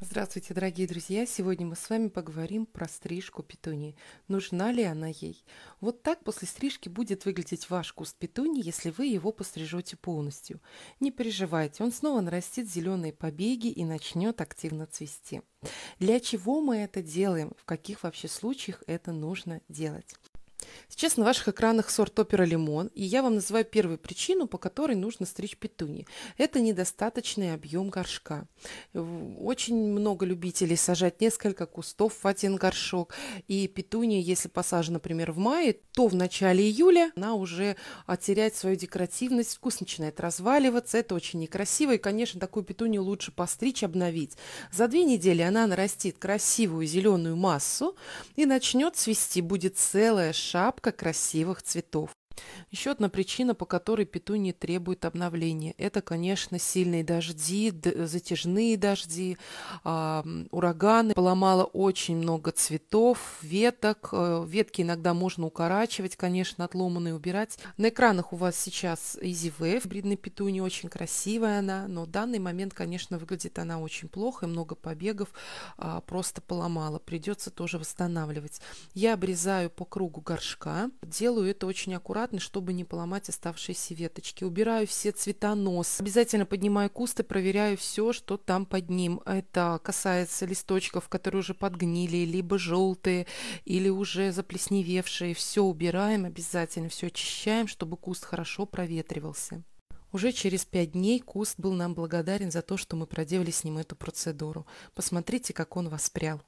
Здравствуйте, дорогие друзья! Сегодня мы с вами поговорим про стрижку петунии. Нужна ли она ей? Вот так после стрижки будет выглядеть ваш куст петунии, если вы его пострижете полностью. Не переживайте, он снова нарастит зеленые побеги и начнет активно цвести. Для чего мы это делаем? В каких вообще случаях это нужно делать? Сейчас на ваших экранах сорт опера «Лимон», и я вам называю первую причину, по которой нужно стричь петуни. Это недостаточный объем горшка. Очень много любителей сажать несколько кустов в один горшок, и петуния, если посажена, например, в мае, то в начале июля она уже теряет свою декоративность, вкус начинает разваливаться, это очень некрасиво, и, конечно, такую петунию лучше постричь, обновить. За две недели она нарастит красивую зеленую массу и начнет цвести, будет целая шапка охапка красивых цветов. Еще одна причина, по которой петунии требует обновления, это, конечно, сильные дожди, затяжные дожди, э, ураганы. Поломало очень много цветов, веток. Э, ветки иногда можно укорачивать, конечно, отломанные убирать. На экранах у вас сейчас Easy Wave, бридной петунии, очень красивая она, но в данный момент, конечно, выглядит она очень плохо, и много побегов э, просто поломала. Придется тоже восстанавливать. Я обрезаю по кругу горшка, делаю это очень аккуратно, аккуратно, чтобы не поломать оставшиеся веточки. Убираю все цветонос. Обязательно поднимаю кусты, проверяю все, что там под ним. Это касается листочков, которые уже подгнили, либо желтые, или уже заплесневевшие. Все убираем обязательно, все очищаем, чтобы куст хорошо проветривался. Уже через пять дней куст был нам благодарен за то, что мы проделали с ним эту процедуру. Посмотрите, как он воспрял.